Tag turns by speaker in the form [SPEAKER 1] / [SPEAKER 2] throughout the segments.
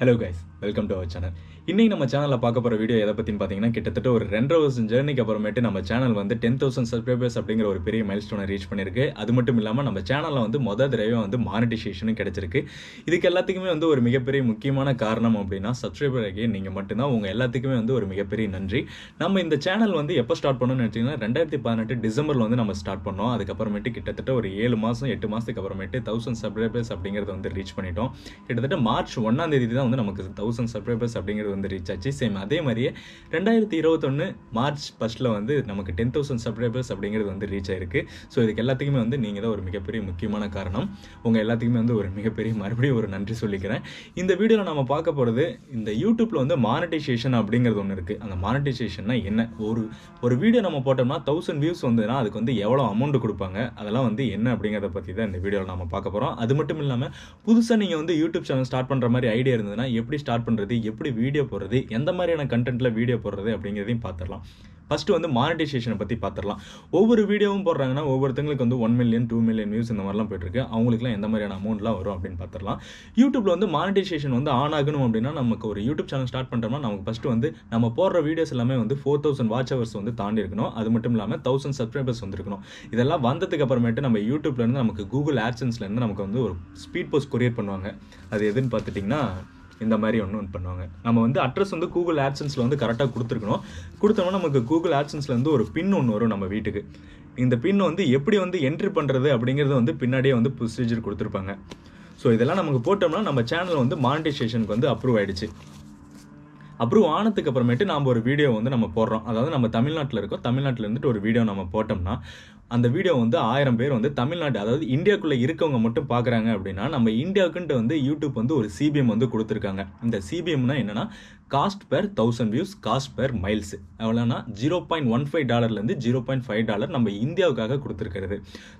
[SPEAKER 1] hello guys welcome to our channel இன்றைக்கி நம்ம சேனலில் பார்க்க போகிற வீடியோ எதை பற்றி பார்த்தீங்கன்னா கிட்டத்தட்ட ஒரு ரெண்டரை வருஷம் ஜேர்னிக்கு அப்புறமேட்டு நம்ம சேனல் வந்து டென் தௌசண்ட் சப்ஸ்கிரைபர்ஸ் அப்படிங்கிற ஒரு பெரிய மைல் ஸ்டோனை ரீச் பண்ணியிருக்கு அது மட்டும் இல்லாமல் நம்ம சேனலில் வந்து மொதல் தடவை வந்து மானிட்டைசேஷனும் கிடச்சிருக்கு இதுக்கு எல்லாத்துக்குமே வந்து ஒரு மிகப்பெரிய முக்கியமான காரணம் அப்படின்னா சப்ஸ்கிரைபர் அகைன் நீங்கள் மட்டும்தான் உங்கள் எல்லாத்துக்குமே வந்து ஒரு மிகப்பெரிய நன்றி நம்ம இந்த சேனல் வந்து எப்போ ஸ்டார்ட் பண்ணணும்னு நினச்சிங்கன்னா ரெண்டாயிரத்தி பதினெட்டு டிசம்பரில் வந்து நம்ம ஸ்டார்ட் பண்ணோம் அதுக்கப்புறமேட்டு கிட்டத்தட்ட ஒரு ஏழு மாதம் எட்டு மாதத்துக்கு அப்புறமேட்டு தௌசண்ட் சப்ஸ்கிரைபர்ஸ் அப்படிங்கிறத வந்து ரீச் பண்ணிட்டோம் கிட்டத்தட்ட மார்ச் ஒன்றாம் தேதி தான் வந்து நமக்கு தௌசண்ட் சப்ஸ்கிரைபர்ஸ் அப்படிங்கிறது வந்து ரீச் ஆச்சு சேம் அதே மாதிரியே ரெண்டாயிரத்தி இருபத்தொன்று மார்ச் ஃபஸ்ட்டில் வந்து நமக்கு டென் தௌசண்ட் சப்ஸ்கிரைபர்ஸ் அப்படிங்கிறது வந்து ரீச் ஆயிருக்கு ஸோ இதுக்கு எல்லாத்துக்குமே வந்து நீங்கள் தான் ஒரு மிகப்பெரிய முக்கியமான காரணம் உங்கள் எல்லாத்துக்குமே வந்து ஒரு மிகப்பெரிய மறுபடியும் ஒரு நன்றி சொல்லிக்கிறேன் இந்த வீடியோவில் நம்ம பார்க்க போகிறது இந்த யூடியூப்பில் வந்து மானிட்டைசேஷன் அப்படிங்கிறது ஒன்று இருக்குது அந்த மானிட்டைசேஷன்னா என்ன ஒரு ஒரு வீடியோ நம்ம போட்டோம்னா தௌசண்ட் வியூஸ் வந்ததுன்னா அதுக்கு வந்து எவ்வளோ அமௌண்ட் கொடுப்பாங்க அதெல்லாம் வந்து என்ன அப்படிங்கிறத பற்றி தான் இந்த வீடியோவில் நம்ம பார்க்க போகிறோம் அது மட்டும் இல்லாமல் புதுசாக நீங்கள் வந்து யூடியூப் சேனல் ஸ்டார்ட் பண்ணுற மாதிரி ஐடியா இருந்ததுன்னா எப்படி ஸ்டார்ட் ஸ்டார்ட் பண்ணுறது எப்படி வீடியோ போடுறது எந்த மாதிரியான கண்டென்ட்டில் வீடியோ போடுறது அப்படிங்கிறதையும் பார்த்துடலாம் ஃபஸ்ட்டு வந்து மானிட்டைசேஷனை பற்றி பார்த்துடலாம் ஒவ்வொரு வீடியோவும் போடுறாங்கன்னா ஒவ்வொருத்தங்களுக்கு வந்து one million two million views இந்த மாதிரிலாம் போயிட்டுருக்கு அவங்களுக்குலாம் எந்த மாதிரியான அமௌண்ட்லாம் வரும் அப்படின்னு பார்த்துடலாம் யூடியூப்பில் வந்து மானிட்டைசேஷன் வந்து ஆன் ஆகணும் அப்படின்னா நமக்கு ஒரு யூடியூப் சேனல் ஸ்டார்ட் பண்ணுறோம்னா நமக்கு ஃபஸ்ட்டு வந்து நம்ம போடுற வீடியோஸ் எல்லாமே வந்து ஃபோர் தௌசண்ட் வாட்ச் ஹவர்ஸ் வந்து தாண்டி இருக்கணும் அது மட்டும் இல்லாமல் தௌசண்ட் சப்ஸ்கிரைபர்ஸ் வந்துருக்கணும் இதெல்லாம் வந்ததுக்கு அப்புறமேட்டு நம்ம யூடியூப்லேருந்து நமக்கு கூகுள் ஆட்சன்ஸ்லேருந்து நமக்கு வந்து ஒரு ஸ்பீட் போஸ்ட் கொரியர் பண்ணுவாங்க அது எதுன்னு பார்த்துட்டிங்கன்னா இந்த மாதிரி ஒன்று பண்ணுவாங்க நம்ம வந்து அட்ரஸ் வந்து கூகுள் ஆப்ஷன்ஸில் வந்து கரெக்டாக கொடுத்துருக்கணும் கொடுத்தோம்னா நமக்கு கூகுள் ஆப்ஷன்ஸ்லேருந்து ஒரு பின் ஒன்று வரும் நம்ம வீட்டுக்கு இந்த பின் வந்து எப்படி வந்து என்ட்ரி பண்ணுறது அப்படிங்கிறது வந்து பின்னாடியே வந்து ப்ரொசீஜர் கொடுத்துருப்பாங்க ஸோ இதெல்லாம் நமக்கு போட்டோம்னா நம்ம சேனல் வந்து மானிட்டைசேஷனுக்கு வந்து அப்ரூவ் ஆகிடுச்சு அப்ரூவ் ஆனதுக்கு அப்புறமேட்டு நாம் ஒரு வீடியோ வந்து நம்ம போடுறோம் அதாவது நம்ம தமிழ்நாட்டில் இருக்கோம் தமிழ்நாட்டில் இருந்துட்டு ஒரு வீடியோ நம்ம போட்டோம்னா அந்த வீடியோ வந்து ஆயிரம் பேர் வந்து தமிழ்நாட்டு அதாவது இந்தியாக்குள்ளே இருக்கவங்க மட்டும் பார்க்குறாங்க அப்படின்னா நம்ம இந்தியாவுக்குன்ட்டு வந்து யூடியூப் வந்து ஒரு சிபிஎம் வந்து கொடுத்துருக்காங்க இந்த சிபிஎம்னா என்னென்னா cost per thousand views cost per miles எவ்வளோனா ஜீரோ பாயிண்ட் ஒன் ஃபைவ் டாலர்லேருந்து ஜீரோ பாயிண்ட் ஃபைவ் டாலர் நம்ம இந்தியாவுக்காக கொடுத்துருக்கிறது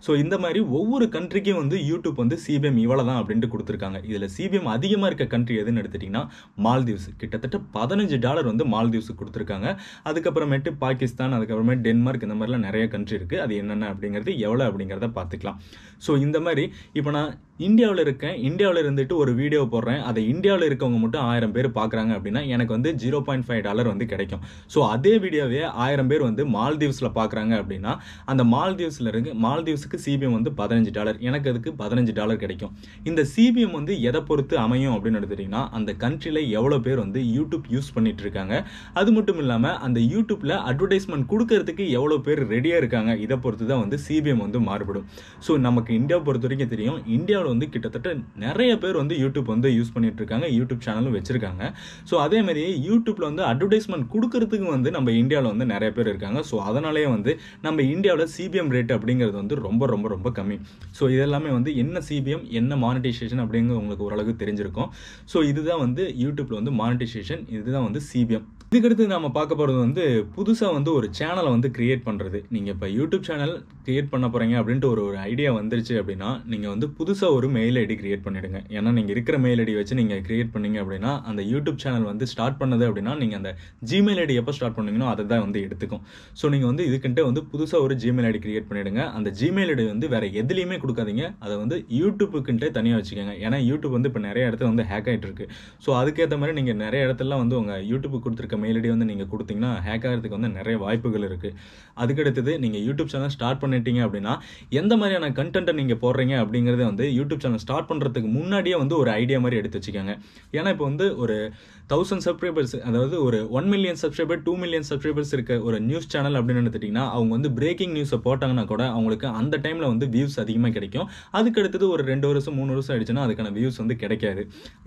[SPEAKER 1] ஸோ இந்த மாதிரி ஒவ்வொரு கண்ட்ரிக்கும் வந்து யூடியூப் வந்து சிபிஎம் இவ்வளோ தான் அப்படின்ட்டு கொடுத்துருக்காங்க இதில் சிபிஎம் அதிகமாக இருக்க கண்ட்ரி எதுன்னு எடுத்துட்டிங்கன்னா மால்தீவ்ஸ் கிட்டத்தட்ட பதினஞ்சு டாலர் வந்து மால்தீவ்ஸுக்கு கொடுத்துருக்காங்க அதுக்கப்புறமேட்டு பாகிஸ்தான் அதுக்கப்புறமேட்டு டென்மார்க் இந்த மாதிரிலாம் நிறைய கண்ட்ரி இருக்குது அது என்னென்ன என்ன அப்படிங்கிறது எவ்வளோ அப்படிங்கிறத பார்த்துக்கலாம் ஸோ இந்த மாதிரி இப்போ நான் இந்தியாவில் இருக்கேன் இந்தியாவில் இருந்துட்டு ஒரு வீடியோ போடுறேன் அதை இந்தியாவில் இருக்கவங்க மட்டும் ஆயிரம் பேர் பார்க்குறாங்க அப்படின்னா எனக்கு வந்து ஜீரோ பாயிண்ட் ஃபைவ் டாலர் வந்து கிடைக்கும் ஸோ அதே வீடியோவே ஆயிரம் பேர் வந்து மால்தீவ்ஸில் பார்க்குறாங்க அப்படின்னா அந்த மால்தீவ்ஸில் இருக்கு மால்தீவ்ஸுக்கு சிபிஎம் வந்து பதினஞ்சு டாலர் எனக்கு அதுக்கு பதினஞ்சு டாலர் கிடைக்கும் இந்த சிபிஎம் வந்து எதை பொறுத்து அமையும் அப்படின்னு எடுத்துட்டிங்கன்னா அந்த கண்ட்ரியில் எவ்வளோ பேர் வந்து யூடியூப் யூஸ் பண்ணிட்டு இருக்காங்க அது மட்டும் இல்லாமல் அந்த யூடியூப்பில் அட்வர்டைஸ்மெண்ட் கொடுக்கறதுக்கு எவ்வளோ பேர் ரெடியாக இருக்காங்க இதை பொறுத்து தான் வந்து சிபிஎம் வந்து மாறுபடும் ஸோ நமக்கு இந்தியா பொறுத்த வரைக்கும் தெரியும் இந்தியாவில் வந்து கிட்டத்தட்ட நிறைய பேர் வந்து யூடியூப் வந்து யூஸ் பண்ணிட்டு இருக்காங்க யூடியூப் சேனலும் வச்சிருக்காங்க ஸோ அதே மாதிரி யூடியூப்பில் வந்து அட்வர்டைஸ்மெண்ட் கொடுக்கறதுக்கு வந்து நம்ம இந்தியாவில் வந்து நிறைய பேர் இருக்காங்க ஸோ அதனாலேயே வந்து நம்ம இந்தியாவில் சிபிஎம் ரேட் அப்படிங்கிறது வந்து ரொம்ப ரொம்ப ரொம்ப கம்மி ஸோ இதெல்லாமே வந்து என்ன சிபிஎம் என்ன மானிட்டைசேஷன் அப்படிங்கிறது உங்களுக்கு ஓரளவுக்கு தெரிஞ்சிருக்கும் ஸோ இதுதான் வந்து யூடியூப்பில் வந்து மானிட்டைசேஷன் இதுதான் வந்து சிபிஎம் இதுக்கடுத்து நம்ம பார்க்க போகிறது வந்து புதுசாக வந்து ஒரு சேனலை வந்து கிரியேட் பண்ணுறது நீங்கள் இப்போ யூடியூப் சேனல் கிரியேட் பண்ண போகிறீங்க அப்படின்ட்டு ஒரு ஐடியா வந்துருச்சு அப்படின்னா நீங்கள் வந்து புதுசாக ஒரு ஒரு மெயில் ஐடி கிரியேட் பண்ணிடுங்க ஏன்னா நீங்கள் இருக்கிற மெயில் ஐடி வச்சு நீங்கள் கிரியேட் பண்ணிங்க அப்படின்னா அந்த யூடியூப் சேனல் வந்து ஸ்டார்ட் பண்ணது அப்படின்னா நீங்கள் அந்த ஜிமெயில் ஐடி எப்போ ஸ்டார்ட் பண்ணீங்கன்னா அதை தான் வந்து எடுத்துக்கும் ஸோ நீங்கள் வந்து இதுக்கிட்டே வந்து புதுசாக ஒரு ஜிமெயில் ஐடி கிரியேட் பண்ணிவிடுங்க அந்த ஜிமெயில் ஐடி வந்து வேறு எதுலேயுமே கொடுக்காதீங்க அதை வந்து யூடியூப்புக்குன்ட்டே தனியாக வச்சுக்கோங்க ஏன்னா யூடியூப் வந்து இப்போ நிறைய இடத்துல வந்து ஹேக் ஆகிட்டு இருக்கு ஸோ அதுக்கேற்ற மாதிரி நீங்கள் நிறைய இடத்துலலாம் வந்து உங்கள் யூடியூப்புக்கு கொடுத்துருக்க மெயில் ஐடி வந்து நீங்கள் கொடுத்தீங்கன்னா ஹேக் ஆகிறதுக்கு வந்து நிறைய வாய்ப்புகள் இருக்குது அதுக்கடுத்தது நீங்கள் யூடியூப் சேனல் ஸ்டார்ட் பண்ணிட்டீங்க அப்படின்னா எந்த மாதிரியான கண்டென்ட்டை நீங்கள் போடுறீங்க அப்படிங்கிறத வந்து யூடியூப் சேனல் ஸ்டார்ட் பண்ணுறதுக்கு முன்னாடியே வந்து ஒரு ஐடியா மாதிரி எடுத்து வச்சுக்கோங்க ஏன்னா இப்போ வந்து ஒரு தௌசண்ட் சப்ஸ்கிரைபர்ஸ் அதாவது ஒரு one million subscriber two million subscribers இருக்க ஒரு நியூஸ் சேனல் அப்படின்னு எடுத்துட்டிங்கன்னா அவங்க வந்து பிரேக்கிங் நியூஸை போட்டாங்கன்னா கூட அவங்களுக்கு அந்த டைமில் வந்து வியூஸ் அதிகமாக கிடைக்கும் அதுக்கு அடுத்தது ஒரு ரெண்டு வருஷம் மூணு வருஷம் ஆயிடுச்சுன்னா அதுக்கான வியூஸ் வந்து கிடைக்காது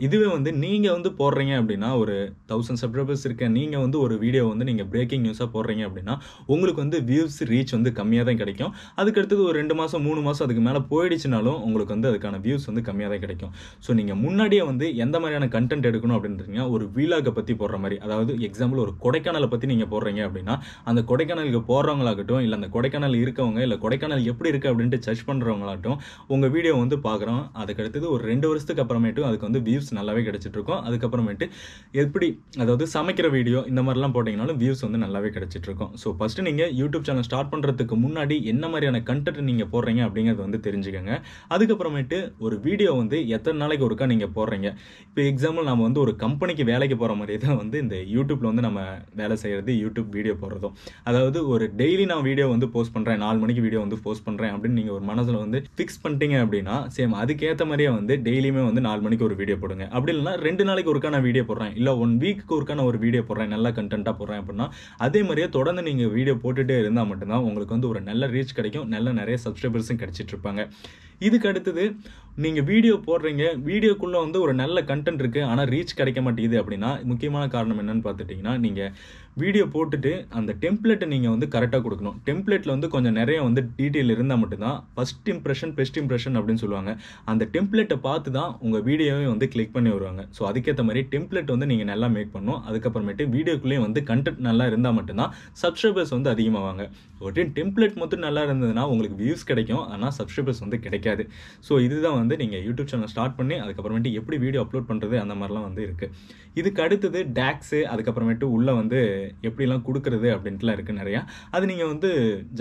[SPEAKER 1] இதுவே வந்து நீங்கள் வந்து போடுறீங்க அப்படின்னா ஒரு தௌசண்ட் சப்ஸ்கிரைபர்ஸ் இருக்க நீங்கள் வந்து ஒரு வீடியோ வந்து நீங்கள் பிரேக்கிங் நியூஸாக போடுறீங்க அப்படின்னா உங்களுக்கு வந்து வியூஸ் ரீச் வந்து கம்மியாக தான் கிடைக்கும் அதுக்கு அடுத்தது ஒரு ரெண்டு மாதம் மூணு மாதம் அதுக்கு மேலே போயிடுச்சுனாலும் உங்களுக்கு வந்து அதுக்கு அதுக்கான வியூஸ் வந்து கம்மியாக தான் கிடைக்கும் ஸோ நீங்கள் முன்னாடியே வந்து எந்த மாதிரியான கண்டென்ட் எடுக்கணும் அப்படின்றீங்க ஒரு வீலாகை பற்றி போடுற மாதிரி அதாவது எக்ஸாம்பிள் ஒரு கொடைக்கானலை பற்றி நீங்கள் போடுறீங்க அப்படின்னா அந்த கொடைக்கானலுக்கு போடுறவங்களாகட்டும் இல்லை அந்த கொடைக்கானல் இருக்கவங்க இல்லை கொடைக்கானல் எப்படி இருக்குது அப்படின்ட்டு சர்ச் பண்ணுறவங்களாகட்டும் உங்கள் வீடியோ வந்து பார்க்குறோம் அதுக்கடுத்தது ஒரு ரெண்டு வருஷத்துக்கு அப்புறமேட்டும் அதுக்கு வந்து வியூஸ் நல்லாவே கிடச்சிட்ருக்கும் அதுக்கப்புறமேட்டு எப்படி அதாவது சமைக்கிற வீடியோ இந்த மாதிரிலாம் போட்டிங்கனாலும் வியூஸ் வந்து நல்லாவே கிடச்சிட்ருக்கும் ஸோ ஃபஸ்ட்டு நீங்கள் யூடியூப் சேனல் ஸ்டார்ட் பண்ணுறதுக்கு முன்னாடி என்ன மாதிரியான கண்டென்ட் நீங்கள் போடுறீங்க அப்படிங்கிறது வந்து தெரிஞ்சுக்கோங்க அதுக்கப்புறமேட்டு பண்ணிவிட்டு ஒரு வீடியோ வந்து எத்தனை நாளைக்கு ஒருக்கா நீங்கள் போடுறீங்க இப்போ எக்ஸாம்பிள் நம்ம வந்து ஒரு கம்பெனிக்கு வேலைக்கு போகிற மாதிரி தான் வந்து இந்த யூடியூப்பில் வந்து நம்ம வேலை செய்கிறது யூடியூப் வீடியோ போடுறதும் அதாவது ஒரு டெய்லி நான் வீடியோ வந்து போஸ்ட் பண்ணுறேன் நாலு மணிக்கு வீடியோ வந்து போஸ்ட் பண்ணுறேன் அப்படின்னு நீங்கள் ஒரு மனசில் வந்து ஃபிக்ஸ் பண்ணிட்டீங்க அப்படின்னா சேம் அதுக்கேற்ற மாதிரியே வந்து டெய்லியுமே வந்து நாலு மணிக்கு ஒரு வீடியோ போடுங்க அப்படி இல்லைன்னா ரெண்டு நாளைக்கு ஒருக்கா நான் வீடியோ போடுறேன் இல்லை ஒன் வீக்கு ஒருக்கா நான் ஒரு வீடியோ போடுறேன் நல்லா கண்டென்ட்டாக போடுறேன் அப்படின்னா அதே மாதிரியே தொடர்ந்து நீங்கள் வீடியோ போட்டுகிட்டே இருந்தால் மட்டும்தான் உங்களுக்கு வந்து ஒரு நல்ல ரீச் கிடைக்கும் நல்ல நிறைய சப்ஸ்கிரைபர்ஸும் கிடச்சிட்டு இருப்பாங்க இதுக்கு அடுத்தது நீங்கள் வீடியோ போடுறீங்க வீடியோக்குள்ளே வந்து ஒரு நல்ல கண்டென்ட் இருக்குது ஆனால் ரீச் கிடைக்க மாட்டேங்குது அப்படின்னா முக்கியமான காரணம் என்னென்னு பார்த்துட்டிங்கன்னா நீங்கள் வீடியோ போட்டுட்டு அந்த டெம்ப்ளேட்டை நீங்கள் வந்து கரெக்டாக கொடுக்கணும் டெம்ப்ளேட்டில் வந்து கொஞ்சம் நிறைய வந்து டீட்டெயில் இருந்தால் மட்டும்தான் ஃபஸ்ட் இம்ப்ரெஷன் பெஸ்ட் இம்ப்ரெஷன் அப்படின்னு சொல்லுவாங்க அந்த டெம்ப்ளேட்டை பார்த்து தான் உங்கள் வீடியோவை வந்து கிளிக் பண்ணி வருவாங்க ஸோ அதுக்கேற்ற மாதிரி டெம்ப்ளேட் வந்து நீங்கள் நல்லா மேக் பண்ணணும் அதுக்கப்புறமேட்டு வீடியோக்குள்ளேயும் வந்து கண்டென்ட் நல்லா இருந்தால் மட்டும்தான் சப்ஸ்கிரைபர்ஸ் வந்து அதிகமாவாங்க ஒரு டெம்ப்ளேட் மட்டும் நல்லா இருந்ததுன்னா உங்களுக்கு வியூஸ் கிடைக்கும் ஆனால் சப்ஸ்கிரைபர்ஸ் வந்து கிடைக்காது ஸோ இதுதான் வந்து நீங்கள் யூடியூப் சேனல் ஸ்டார்ட் பண்ணி அதுக்கப்புறமேட்டு எப்படி வீடியோ அப்லோட் பண்ணுறது அந்த மாதிரிலாம் வந்து இருக்குது இதுக்கு அடுத்தது டேக்ஸு அதுக்கப்புறமேட்டு உள்ளே வந்து எப்படிலாம் கொடுக்குறது அப்படின்ட்டுலாம் இருக்குது நிறையா அது நீங்கள் வந்து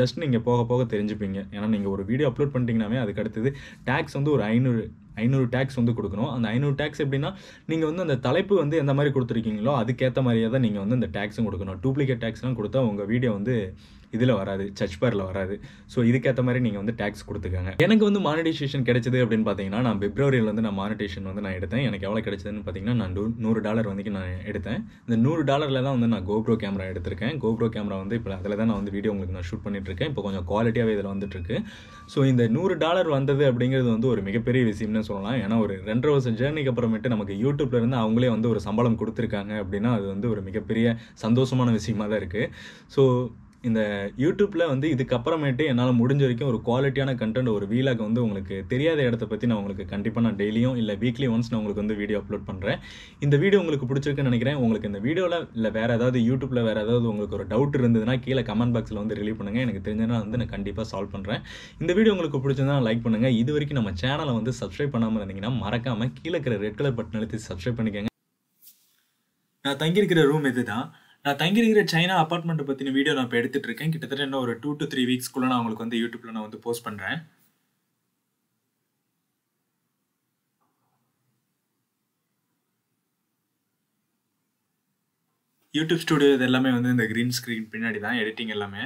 [SPEAKER 1] ஜஸ்ட் நீங்கள் போக போக தெரிஞ்சுப்பீங்க ஏன்னா நீங்கள் ஒரு வீடியோ அப்லோட் பண்ணிட்டீங்கன்னாவே அதுக்கு அடுத்தது டேக்ஸ் வந்து ஒரு ஐநூறு ஐநூறு டேக்ஸ் வந்து கொடுக்கணும் அந்த ஐநூறு டேக்ஸ் எப்படின்னா நீங்கள் வந்து அந்த தலைப்பு வந்து எந்த மாதிரி கொடுத்துருக்கீங்களோ அதுக்கேற்ற மாதிரியே தான் நீங்கள் வந்து அந்த டேக்ஸும் கொடுக்கணும் டூப்ளிகேட் டேக்ஸ்லாம் கொடுத்தா உங்கள் வீடியோ வந்து இதில் வராது சச் பேரில் வராது ஸோ இதுக்கேற்ற மாதிரி நீங்கள் வந்து டேக்ஸ் கொடுத்துக்காங்க எனக்கு வந்து மானிடைசேஷன் கிடைச்சது அப்படின்னு பார்த்தீங்கன்னா நான் பிப்ரவரியில் வந்து நான் மானிடேஷன் வந்து நான் எடுத்தேன் எனக்கு எவ்வளோ கிடைச்சதுன்னு பார்த்தீங்கன்னா நான் நூறு டாலர் வந்து நான் எடுத்தேன் இந்த நூறு டாலரில் தான் வந்து நான் கோப்ரோ கேமரா எடுத்திருக்கேன் கோப்ரோ கேமரா வந்து இப்போ அதில் தான் நான் வந்து வீடியோ உங்களுக்கு நான் ஷூட் பண்ணிட்டு இருக்கேன் இப்போ கொஞ்சம் குவாலிட்டியாகவே இதில் வந்துட்டு இருக்கு ஸோ இந்த நூறு டாலர் வந்தது அப்படிங்கிறது வந்து ஒரு மிகப்பெரிய விஷயம்னு அப்படின்னு சொல்லலாம் ஏன்னா ஒரு ரெண்டரை வருஷம் ஜேர்னிக்கு அப்புறமேட்டு நமக்கு யூடியூப்ல இருந்து அவங்களே வந்து ஒரு சம்பளம் கொடுத்துருக்காங்க அப்படின்னா அது வந்து ஒரு மிகப்பெரிய சந்தோஷமான விஷயமா தான் இருக்குது ஸோ இந்த யூடியூப்பில் வந்து இதுக்கப்புறமேட்டு என்னால் முடிஞ்ச வரைக்கும் ஒரு குவாலிட்டியான கண்டென்ட் ஒரு வீலாக வந்து உங்களுக்கு தெரியாத இடத்த பற்றி நான் உங்களுக்கு கண்டிப்பாக நான் டெய்லியும் இல்லை வீக்லி ஒன்ஸ் நான் உங்களுக்கு வந்து வீடியோ அப்லோட் பண்ணுறேன் இந்த வீடியோ உங்களுக்கு பிடிச்சிருக்குன்னு நினைக்கிறேன் உங்களுக்கு இந்த வீடியோவில் இல்லை வேறு ஏதாவது யூடியூப்பில் வேறு ஏதாவது உங்களுக்கு ஒரு டவுட் இருந்ததுன்னா கீழே கமெண்ட் பாக்ஸில் வந்து ரிலீவ் பண்ணுங்கள் எனக்கு தெரிஞ்சதுனா வந்து நான் கண்டிப்பாக சால்வ் பண்ணுறேன் இந்த வீடியோ உங்களுக்கு பிடிச்சதுனா லைக் பண்ணுங்கள் இது வரைக்கும் நம்ம சேனலை வந்து சப்ஸ்கிரைப் பண்ணாமல் இருந்தீங்கன்னா மறக்காமல் கீழே இருக்கிற ரெட் கலர் பட்டன் அழுத்தி சப்ஸ்கிரைப் பண்ணிக்கோங்க நான் தங்கியிருக்கிற ரூம் இது தான் நான் தங்கியிருக்கிற சைனா அப்பார்ட்மெண்ட்டை பற்றின வீடியோ நான் இப்போ எடுத்துகிட்டு இருக்கேன் கிட்டத்தட்ட இன்னும் ஒரு டூ டு த்ரீ வீக்ஸ்க்குள்ளே நான் உங்களுக்கு வந்து யூடியூப்ல நான் வந்து போஸ்ட் பண்ணுறேன் யூடியூப் ஸ்டுடியோ இது எல்லாமே வந்து இந்த க்ரீன் ஸ்க்ரீன் பின்னாடி தான் எடிட்டிங் எல்லாமே